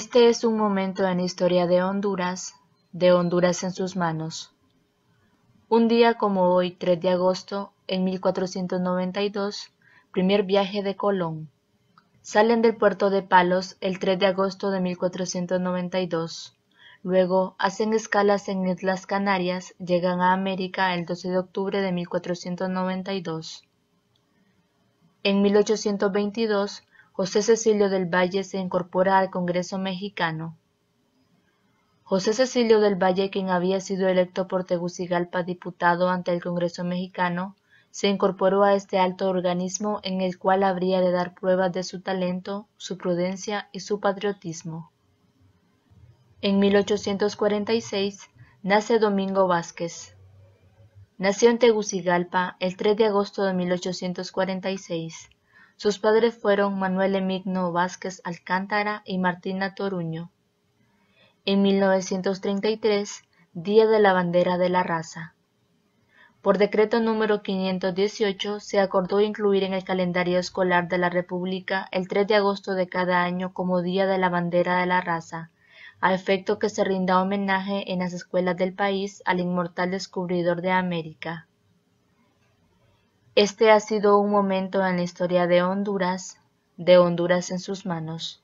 Este es un momento en la historia de Honduras, de Honduras en sus manos. Un día como hoy, 3 de agosto, en 1492, primer viaje de Colón. Salen del puerto de Palos el 3 de agosto de 1492. Luego hacen escalas en Islas Canarias, llegan a América el 12 de octubre de 1492. En 1822 José Cecilio del Valle se incorpora al Congreso mexicano. José Cecilio del Valle, quien había sido electo por Tegucigalpa diputado ante el Congreso mexicano, se incorporó a este alto organismo en el cual habría de dar pruebas de su talento, su prudencia y su patriotismo. En 1846 nace Domingo Vázquez. Nació en Tegucigalpa el 3 de agosto de 1846. Sus padres fueron Manuel Emigno Vázquez Alcántara y Martina Toruño. En 1933, Día de la Bandera de la Raza. Por decreto número 518 se acordó incluir en el calendario escolar de la República el 3 de agosto de cada año como Día de la Bandera de la Raza, a efecto que se rinda homenaje en las escuelas del país al inmortal descubridor de América. Este ha sido un momento en la historia de Honduras, de Honduras en sus manos.